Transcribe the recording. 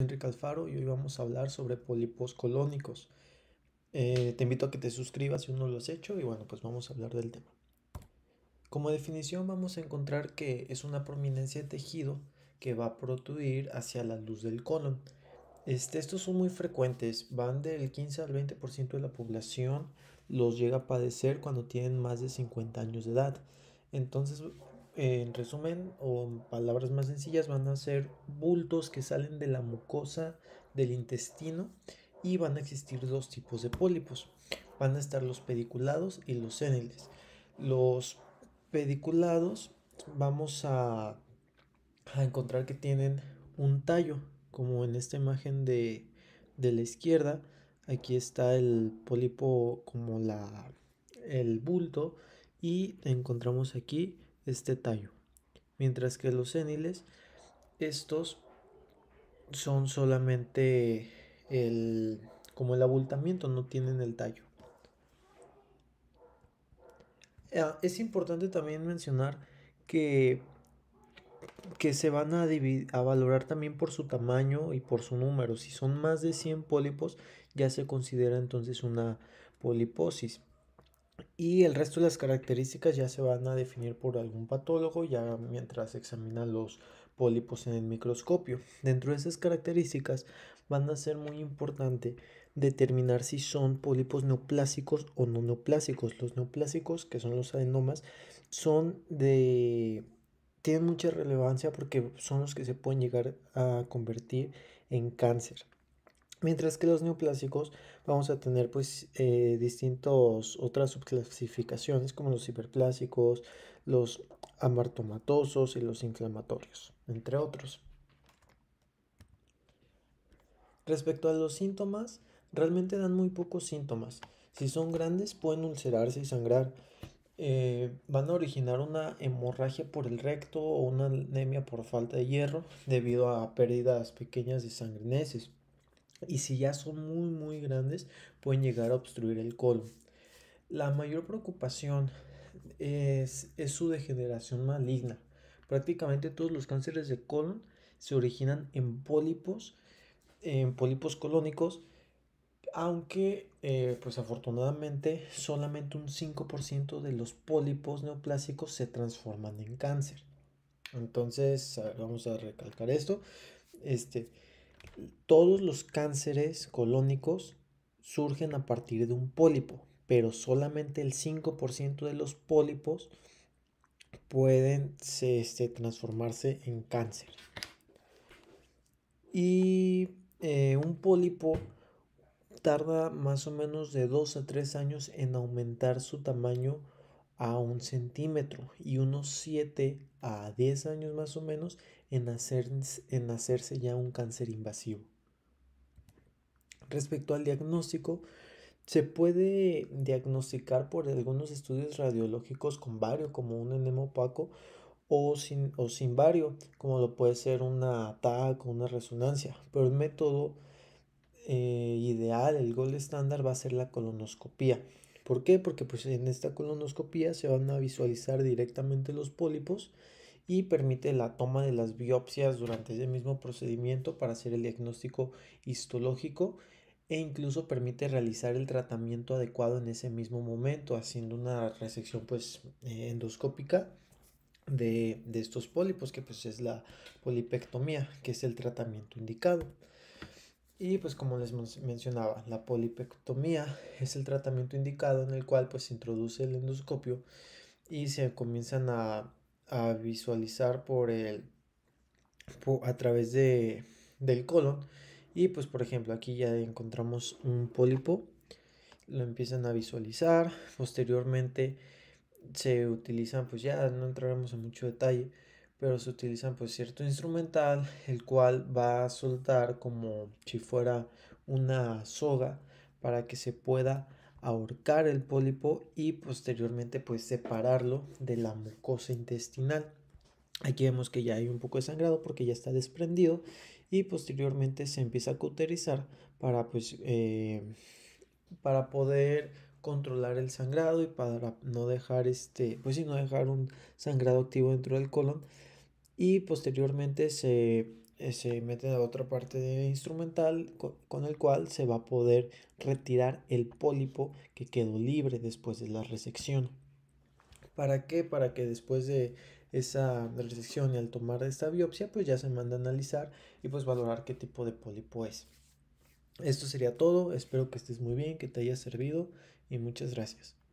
Enrique Alfaro y hoy vamos a hablar sobre pólipos colónicos. Eh, te invito a que te suscribas si no lo has hecho y bueno, pues vamos a hablar del tema. Como definición vamos a encontrar que es una prominencia de tejido que va a protruir hacia la luz del colon. Este, estos son muy frecuentes, van del 15 al 20% de la población los llega a padecer cuando tienen más de 50 años de edad. Entonces en resumen o en palabras más sencillas, van a ser bultos que salen de la mucosa del intestino y van a existir dos tipos de pólipos. Van a estar los pediculados y los séniles. Los pediculados vamos a, encontrar que tienen un tallo, como en esta imagen de, la izquierda. Aquí está el pólipo como la, el bulto y encontramos aquí este tallo. Mientras que los seniles estos son solamente el, como el abultamiento, no tienen el tallo. Ah, es importante también mencionar que, que se van a, dividir, a valorar también por su tamaño y por su número. Si son más de 100 pólipos, ya se considera entonces una poliposis. Y el resto de las características ya se van a definir por algún patólogo ya mientras examina los pólipos en el microscopio. Dentro de esas características van a ser muy importante determinar si son pólipos neoplásicos o no neoplásicos. Los neoplásicos, que son los adenomas, son de tienen mucha relevancia porque son los que se pueden llegar a convertir en cáncer. Mientras que los neoplásicos vamos a tener pues eh, distintos otras subclasificaciones como los hiperplásicos, los amartomatosos y los inflamatorios, entre otros. Respecto a los síntomas, realmente dan muy pocos síntomas. Si son grandes pueden ulcerarse y sangrar. Eh, van a originar una hemorragia por el recto o una anemia por falta de hierro debido a pérdidas pequeñas de sangre y si ya son muy muy grandes pueden llegar a obstruir el colon. La mayor preocupación es, su degeneración maligna. Prácticamente todos los cánceres de colon se originan en pólipos, en pólipos colónicos, aunque eh, pues afortunadamente solamente un 5% de los pólipos neoplásicos se transforman en cáncer. Entonces, vamos a recalcar esto. Este, todos los cánceres colónicos surgen a partir de un pólipo, pero solamente el 5% de los pólipos pueden este, transformarse en cáncer. Y eh, un pólipo tarda más o menos de 2 a 3 años en aumentar su tamaño a un centímetro y unos 7 a 10 años más o menos en, en hacerse ya un cáncer invasivo. Respecto al diagnóstico, se puede diagnosticar por algunos estudios radiológicos con vario, como un enema opaco, o sin, vario, como lo puede ser una TAC o una resonancia. Pero el método eh, ideal, el gol estándar, va a ser la colonoscopía. ¿Por qué? Porque pues, en esta colonoscopía se van a visualizar directamente los pólipos y permite la toma de las biopsias durante ese mismo procedimiento para hacer el diagnóstico histológico e incluso permite realizar el tratamiento adecuado en ese mismo momento haciendo una resección pues eh, endoscópica de, estos pólipos que pues es la polipectomía que es el tratamiento indicado. Y pues como les mencionaba, la polipectomía es el tratamiento indicado en el cual pues se introduce el endoscopio y se comienzan a, visualizar por el a través de, del colon y pues por ejemplo aquí ya encontramos un pólipo lo empiezan a visualizar posteriormente se utilizan pues ya no entraremos en mucho detalle pero se utilizan pues cierto instrumental el cual va a soltar como si fuera una soga para que se pueda ahorcar el pólipo y posteriormente pues separarlo de la mucosa intestinal. Aquí vemos que ya hay un poco de sangrado porque ya está desprendido y posteriormente se empieza a cauterizar para pues eh, para poder controlar el sangrado y para no dejar este pues no dejar un sangrado activo dentro del colon y posteriormente se, eh, se mete a otra parte de instrumental con, con, el cual se va a poder retirar el pólipo que quedó libre después de la resección. ¿Para qué? Para que después de esa resección y al tomar esta biopsia pues ya se manda a analizar y pues valorar qué tipo de pólipo es. Esto sería todo, espero que estés muy bien, que te haya servido y muchas gracias.